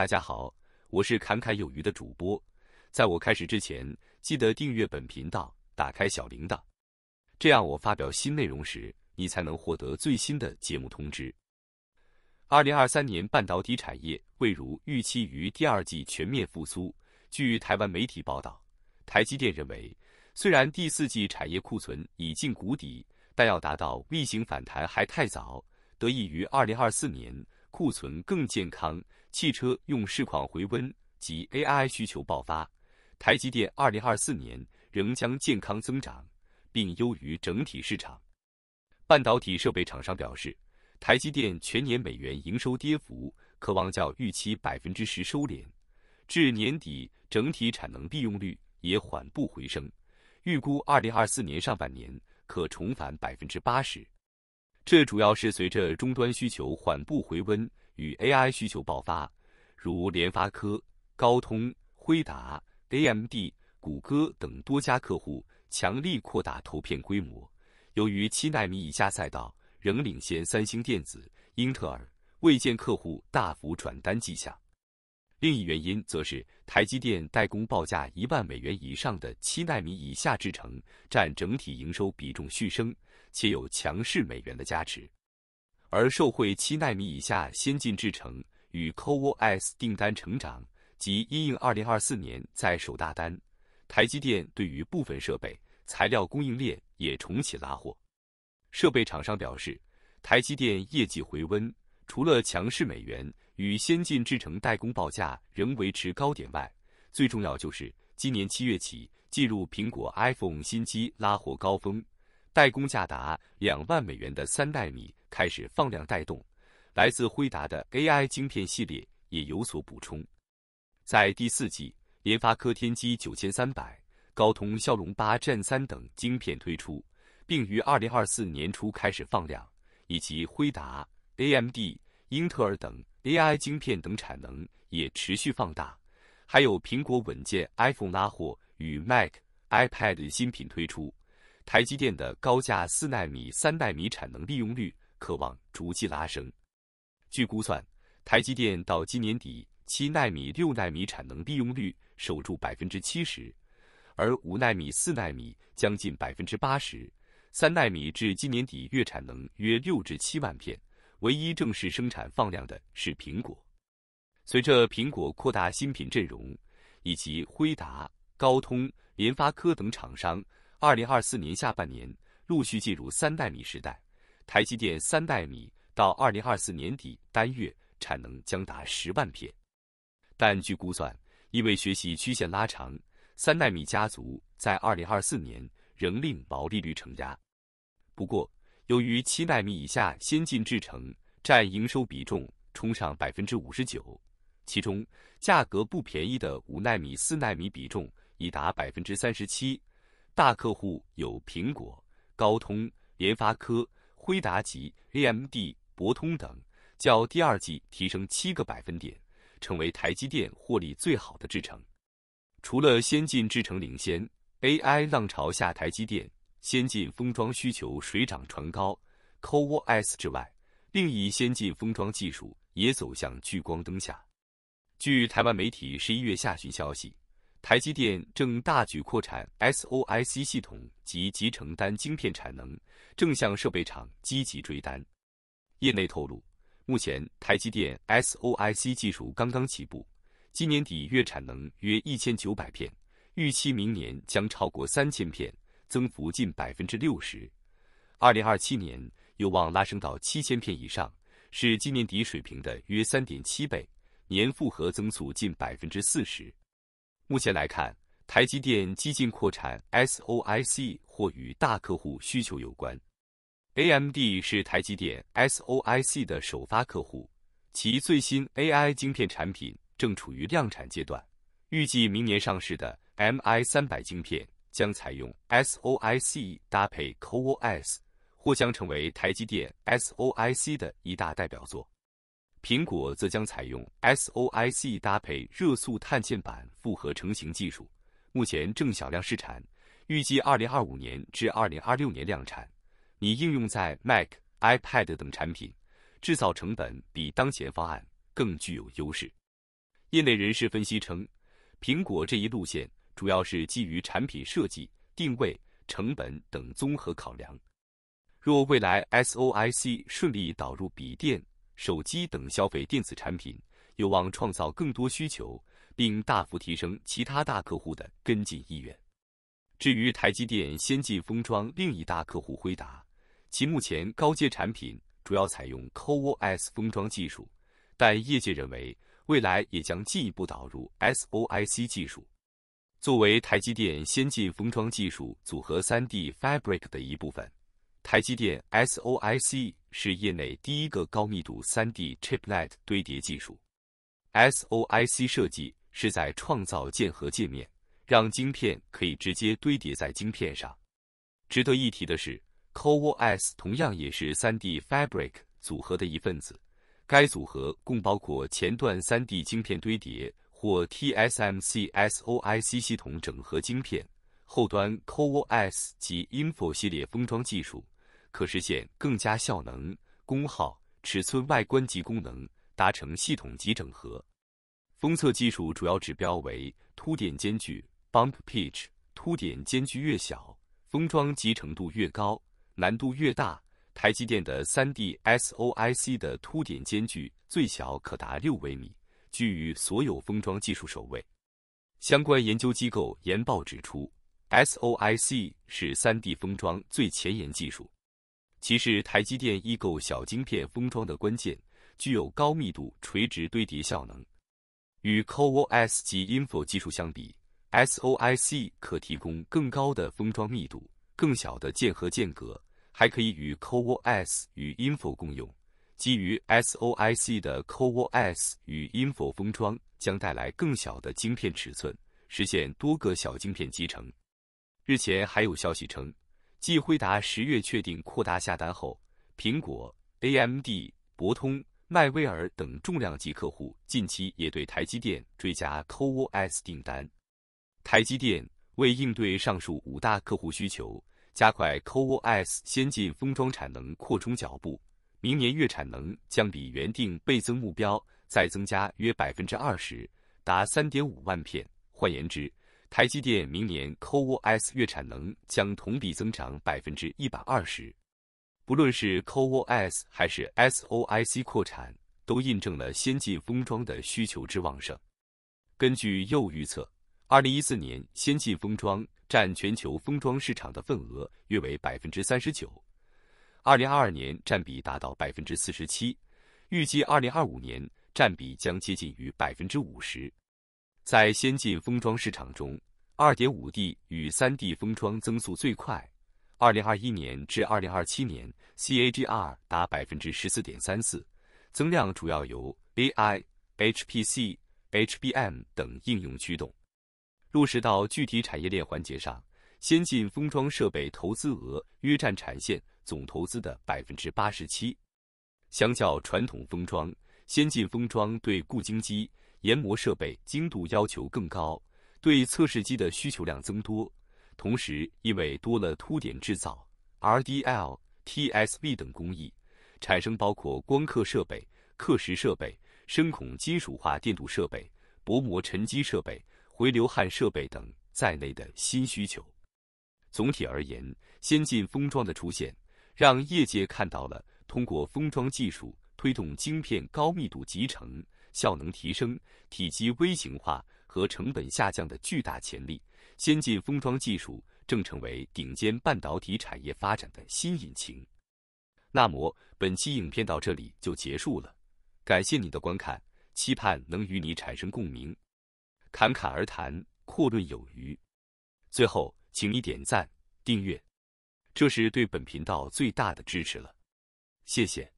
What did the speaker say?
大家好，我是侃侃有余的主播。在我开始之前，记得订阅本频道，打开小铃铛，这样我发表新内容时，你才能获得最新的节目通知。二零二三年半导体产业未如预期于第二季全面复苏。据台湾媒体报道，台积电认为，虽然第四季产业库存已近谷底，但要达到 V 型反弹还太早。得益于二零二四年库存更健康。汽车用市况回温及 AI 需求爆发，台积电2024年仍将健康增长，并优于整体市场。半导体设备厂商表示，台积电全年美元营收跌幅可望较预期百分之十收敛，至年底整体产能利用率也缓步回升，预估2024年上半年可重返百分之八十。这主要是随着终端需求缓步回温。与 AI 需求爆发，如联发科、高通、辉达、AMD、谷歌等多家客户强力扩大投片规模。由于七纳米以下赛道仍领先三星电子、英特尔，未见客户大幅转单迹象。另一原因则是台积电代工报价一万美元以上的七纳米以下制程占整体营收比重续升，且有强势美元的加持。而受惠七纳米以下先进制程与 CoWoS 订单成长，及因应二零二四年在手大单，台积电对于部分设备材料供应链也重启拉货。设备厂商表示，台积电业绩回温，除了强势美元与先进制程代工报价仍维持高点外，最重要就是今年七月起进入苹果 iPhone 新机拉货高峰。代工价达两万美元的三代米开始放量带动，来自辉达的 AI 晶片系列也有所补充。在第四季，联发科天玑九千三百、高通骁龙八战三等晶片推出，并于二零二四年初开始放量，以及辉达、AMD、英特尔等 AI 晶片等产能也持续放大。还有苹果稳健 iPhone 拉货与 Mac、iPad 新品推出。台积电的高价四纳米、三纳米产能利用率可望逐季拉升。据估算，台积电到今年底，七纳米、六纳米产能利用率守住百分之七十，而五纳米、四纳米将近百分之八十三纳米至今年底月产能约六至七万片。唯一正式生产放量的是苹果。随着苹果扩大新品阵容，以及辉达、高通、联发科等厂商。二零二四年下半年陆续进入三纳米时代，台积电三纳米到二零二四年底单月产能将达十万片。但据估算，因为学习曲线拉长，三纳米家族在二零二四年仍令毛利率承压。不过，由于七纳米以下先进制程占营收比重冲上百分之五十九，其中价格不便宜的五纳米、四纳米比重已达百分之三十七。大客户有苹果、高通、联发科、辉达及 AMD、博通等，较第二季提升七个百分点，成为台积电获利最好的制程。除了先进制程领先，AI 浪潮下台积电先进封装需求水涨船高，CoWoS 之外，另一先进封装技术也走向聚光灯下。据台湾媒体十一月下旬消息。台积电正大举扩产 S O I C 系统及集成单晶片产能，正向设备厂积极追单。业内透露，目前台积电 S O I C 技术刚刚起步，今年底月产能约一千九百片，预期明年将超过三千片，增幅近百分之六十。二零二七年有望拉升到七千片以上，是今年底水平的约三点七倍，年复合增速近百分之四十。目前来看，台积电激进扩产 SOI C 或与大客户需求有关。A M D 是台积电 SOI C 的首发客户，其最新 AI 晶片产品正处于量产阶段，预计明年上市的 M I 三百晶片将采用 SOI C 搭配 Co S，或将成为台积电 SOI C 的一大代表作。苹果则将采用 S O I C 搭配热塑碳纤板复合成型技术，目前正小量试产，预计2025年至2026年量产。拟应用在 Mac、iPad 等产品，制造成本比当前方案更具有优势。业内人士分析称，苹果这一路线主要是基于产品设计、定位、成本等综合考量。若未来 S O I C 顺利导入笔电，手机等消费电子产品有望创造更多需求，并大幅提升其他大客户的跟进意愿。至于台积电先进封装，另一大客户辉达，其目前高阶产品主要采用 Co-S 封装技术，但业界认为未来也将进一步导入 SOI-C 技术。作为台积电先进封装技术组合 3D Fabric 的一部分，台积电 SOI-C。是业内第一个高密度 3D chiplet 堆叠技术，SOIC 设计是在创造键合界面，让晶片可以直接堆叠在晶片上。值得一提的是 c o v o s 同样也是 3D Fabric 组合的一份子，该组合共包括前段 3D 晶片堆叠或 TSMC SOIC 系统整合晶片，后端 c o v o s 及 Info 系列封装技术。可实现更加效能、功耗、尺寸、外观及功能达成系统级整合。封测技术主要指标为凸点间距 （bump pitch），凸点间距越小，封装集成度越高，难度越大。台积电的 3D SOI C 的凸点间距最小可达六微米，居于所有封装技术首位。相关研究机构研报指出，SOI C 是 3D 封装最前沿技术。其是台积电易购小晶片封装的关键，具有高密度垂直堆叠效能。与 CoWoS 及 i n f o 技术相比，SOIC 可提供更高的封装密度、更小的键和间隔，还可以与 CoWoS 与 i n f o 共用。基于 SOIC 的 CoWoS 与 i n f o 封装将带来更小的晶片尺寸，实现多个小晶片集成。日前还有消息称。继辉达十月确定扩大下单后，苹果、AMD、博通、迈威尔等重量级客户近期也对台积电追加 CoWoS 订单。台积电为应对上述五大客户需求，加快 CoWoS 先进封装产能扩充脚步，明年月产能将比原定倍增目标再增加约百分之二十，达三点五万片。换言之，台积电明年 CoWoS 月产能将同比增长百分之一百二十。不论是 CoWoS 还是 SOI C 扩产，都印证了先进封装的需求之旺盛。根据又预测，二零一四年先进封装占全球封装市场的份额约为百分之三十九，二零二二年占比达到百分之四十七，预计二零二五年占比将接近于百分之五十。在先进封装市场中，2.5D 与 3D 封装增速最快，2021年至2027年 CAGR 达14.34%，增量主要由 AI、HPC、HBM 等应用驱动。落实到具体产业链环节上，先进封装设备投资额约占产线总投资的87%。相较传统封装，先进封装对固晶机。研磨设备精度要求更高，对测试机的需求量增多。同时，因为多了凸点制造、RDL、TSV 等工艺，产生包括光刻设备、刻蚀设备、深孔金属化电镀设备、薄膜沉积设备、回流焊设备等在内的新需求。总体而言，先进封装的出现，让业界看到了通过封装技术推动晶片高密度集成。效能提升、体积微型化和成本下降的巨大潜力，先进封装技术正成为顶尖半导体产业发展的新引擎。那么，本期影片到这里就结束了，感谢你的观看，期盼能与你产生共鸣。侃侃而谈，阔论有余。最后，请你点赞、订阅，这是对本频道最大的支持了。谢谢。